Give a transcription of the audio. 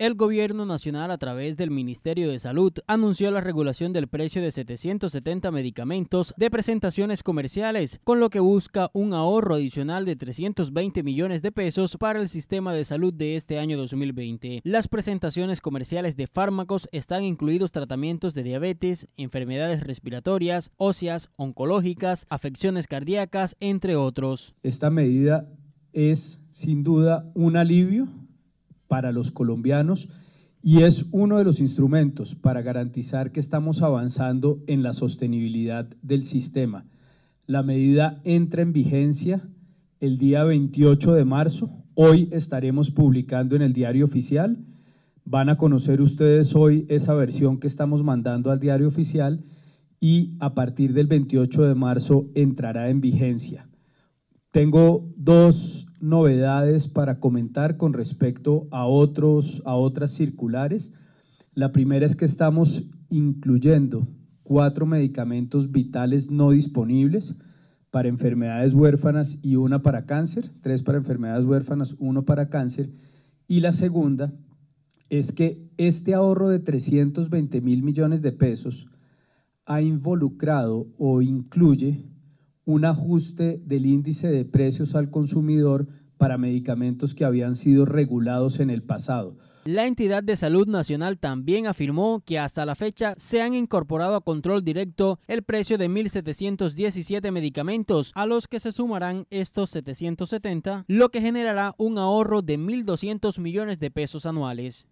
El gobierno nacional a través del Ministerio de Salud anunció la regulación del precio de 770 medicamentos de presentaciones comerciales, con lo que busca un ahorro adicional de 320 millones de pesos para el sistema de salud de este año 2020. Las presentaciones comerciales de fármacos están incluidos tratamientos de diabetes, enfermedades respiratorias, óseas, oncológicas, afecciones cardíacas, entre otros. Esta medida es sin duda un alivio para los colombianos y es uno de los instrumentos para garantizar que estamos avanzando en la sostenibilidad del sistema. La medida entra en vigencia el día 28 de marzo. Hoy estaremos publicando en el diario oficial. Van a conocer ustedes hoy esa versión que estamos mandando al diario oficial y a partir del 28 de marzo entrará en vigencia. Tengo dos novedades para comentar con respecto a, otros, a otras circulares. La primera es que estamos incluyendo cuatro medicamentos vitales no disponibles para enfermedades huérfanas y una para cáncer, tres para enfermedades huérfanas, uno para cáncer. Y la segunda es que este ahorro de 320 mil millones de pesos ha involucrado o incluye un ajuste del índice de precios al consumidor para medicamentos que habían sido regulados en el pasado. La entidad de salud nacional también afirmó que hasta la fecha se han incorporado a control directo el precio de 1.717 medicamentos, a los que se sumarán estos 770, lo que generará un ahorro de 1.200 millones de pesos anuales.